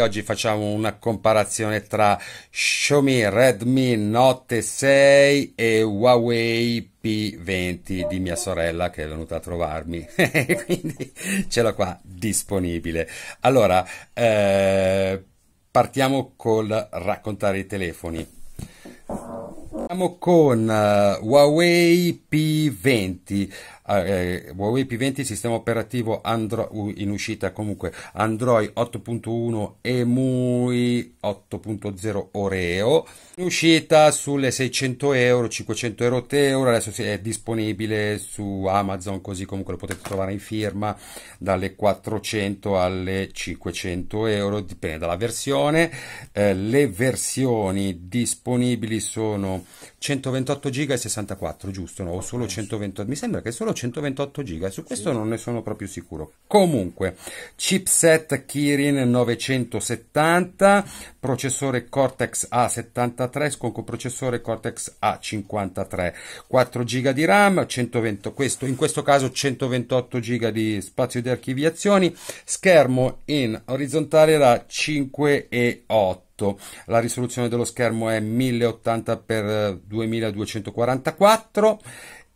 Oggi facciamo una comparazione tra Xiaomi Redmi Note 6 e Huawei P20 di mia sorella che è venuta a trovarmi, quindi ce l'ho qua disponibile. Allora, eh, partiamo col raccontare i telefoni. Partiamo con eh, Huawei P20. Ah, eh, Huawei P20 sistema operativo Andro- in uscita comunque Android 8.1 e MUI 8.0 Oreo in uscita sulle 600 euro 500 euro Teora adesso è disponibile su Amazon così comunque lo potete trovare in firma dalle 400 alle 500 euro dipende dalla versione eh, le versioni disponibili sono 128 giga e 64, giusto? No, o solo 128, mi sembra che solo 128 giga, su questo sì. non ne sono proprio sicuro. Comunque, chipset Kirin 970, processore Cortex A73 con coprocessore Cortex A53, 4 giga di RAM, 120, questo, in questo caso 128 giga di spazio di archiviazioni, schermo in orizzontale da 5 e 8 8. La risoluzione dello schermo è 1080x2244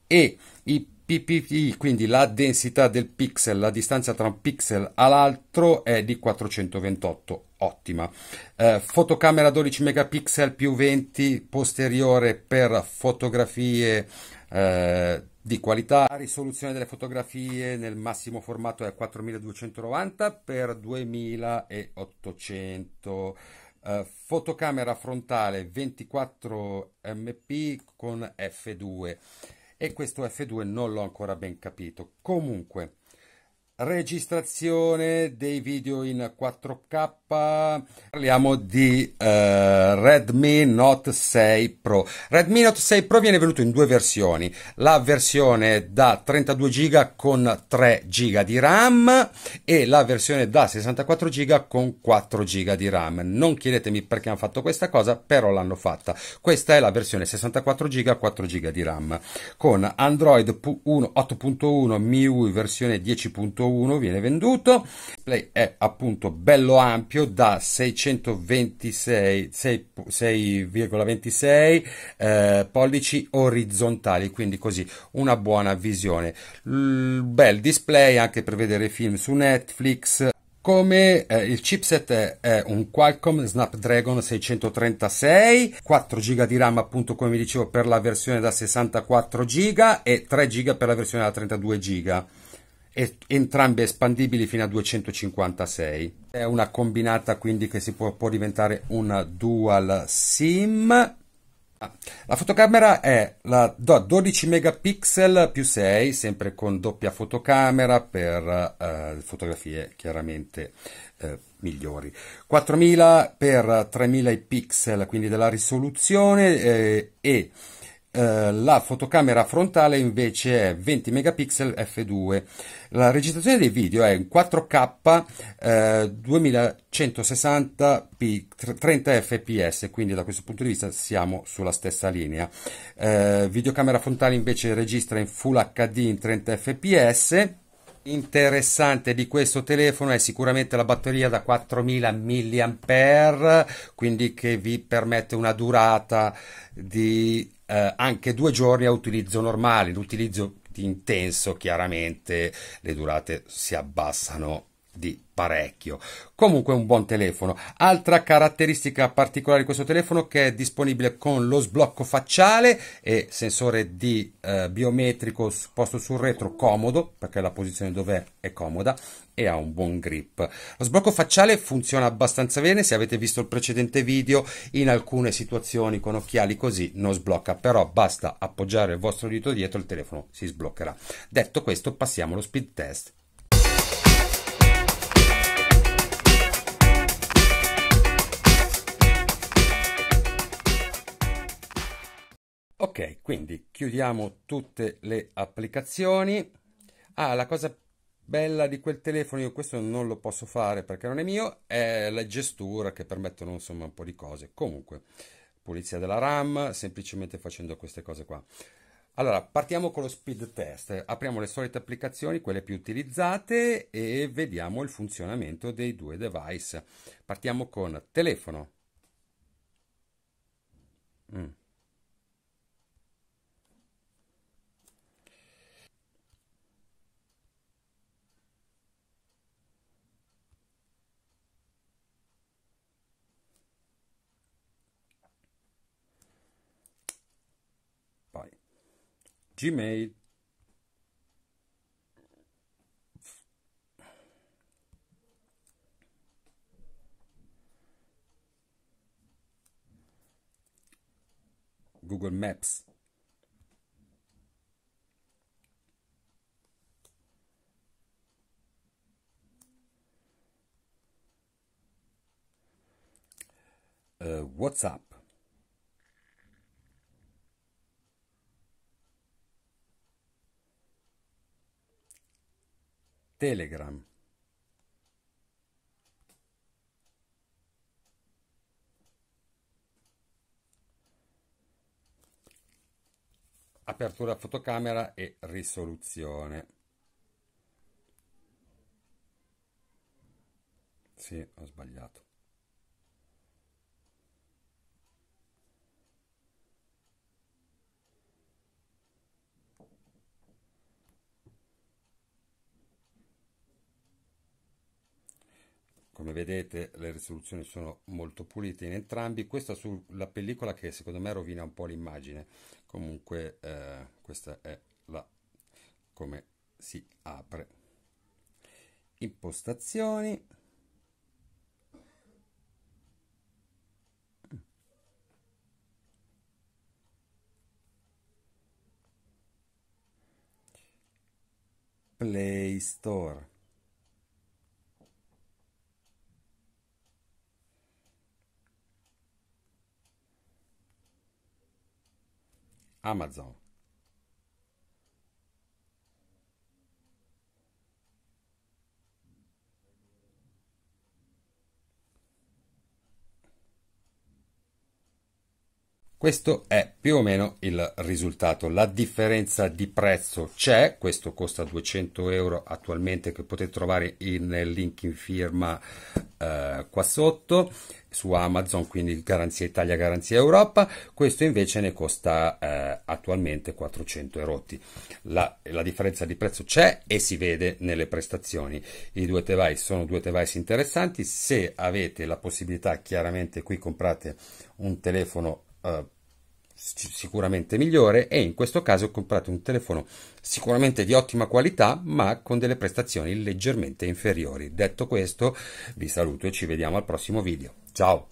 eh, e i PPI, quindi la densità del pixel, la distanza tra un pixel all'altro è di 428, ottima. Eh, fotocamera 12 megapixel più 20 posteriore per fotografie eh, di qualità. La risoluzione delle fotografie nel massimo formato è 4290 x 2800 eh, fotocamera frontale 24 MP con F2 e questo F2 non l'ho ancora ben capito. Comunque, registrazione dei video in 4K. Parliamo di uh, Redmi Note 6 Pro. Redmi Note 6 Pro viene venuto in due versioni, la versione da 32 GB con 3 GB di RAM e la versione da 64 GB con 4 GB di RAM. Non chiedetemi perché hanno fatto questa cosa, però l'hanno fatta. Questa è la versione 64 GB 4 GB di RAM con Android 8.1 MIUI versione 10.1 1 viene venduto. Play è appunto bello ampio da 626 6,26 eh, pollici orizzontali, quindi così una buona visione. L- bel display anche per vedere film su Netflix, come eh, il chipset è un Qualcomm Snapdragon 636, 4 GB di RAM appunto come vi dicevo per la versione da 64 GB e 3 GB per la versione da 32 GB entrambe espandibili fino a 256. È una combinata quindi che si può, può diventare una dual SIM. Ah, la fotocamera è la 12 megapixel più 6, sempre con doppia fotocamera per eh, fotografie chiaramente eh, migliori. 4000 x 3000 pixel, quindi della risoluzione eh, e eh, la fotocamera frontale invece è 20 megapixel f2. La registrazione dei video è in 4K eh, 2160p 30 fps, quindi da questo punto di vista siamo sulla stessa linea. Eh, videocamera frontale invece registra in Full HD in 30 fps interessante di questo telefono è sicuramente la batteria da 4000 mAh quindi che vi permette una durata di eh, anche due giorni a utilizzo normale, l'utilizzo intenso chiaramente le durate si abbassano di parecchio. Comunque un buon telefono. Altra caratteristica particolare di questo telefono che è disponibile con lo sblocco facciale e sensore di eh, biometrico posto sul retro comodo perché la posizione dov'è è comoda e ha un buon grip. Lo sblocco facciale funziona abbastanza bene, se avete visto il precedente video, in alcune situazioni con occhiali così non sblocca, però basta appoggiare il vostro dito dietro e il telefono si sbloccherà. Detto questo, passiamo allo speed test Ok, quindi chiudiamo tutte le applicazioni. Ah, la cosa bella di quel telefono, io questo non lo posso fare perché non è mio, è la gestura che permettono insomma un po' di cose. Comunque, pulizia della RAM, semplicemente facendo queste cose qua. Allora, partiamo con lo speed test. Apriamo le solite applicazioni, quelle più utilizzate e vediamo il funzionamento dei due device. Partiamo con telefono. Mm. Gmail. Google Maps. Uh, WhatsApp. Telegram apertura fotocamera e risoluzione sì ho sbagliato come vedete le risoluzioni sono molto pulite in entrambi questa sulla pellicola che secondo me rovina un po' l'immagine comunque eh, questa è la come si apre impostazioni Play Store Amazon. Questo è più o meno il risultato. La differenza di prezzo c'è, questo costa 200 euro attualmente che potete trovare nel link in firma eh, qua sotto su Amazon, quindi garanzia Italia, garanzia Europa. Questo invece ne costa eh, attualmente 400 erotti. La, la, differenza di prezzo c'è e si vede nelle prestazioni. I due device sono due device interessanti. Se avete la possibilità, chiaramente qui comprate un telefono eh, sicuramente migliore e in questo caso ho comprato un telefono sicuramente di ottima qualità ma con delle prestazioni leggermente inferiori detto questo vi saluto e ci vediamo al prossimo video ciao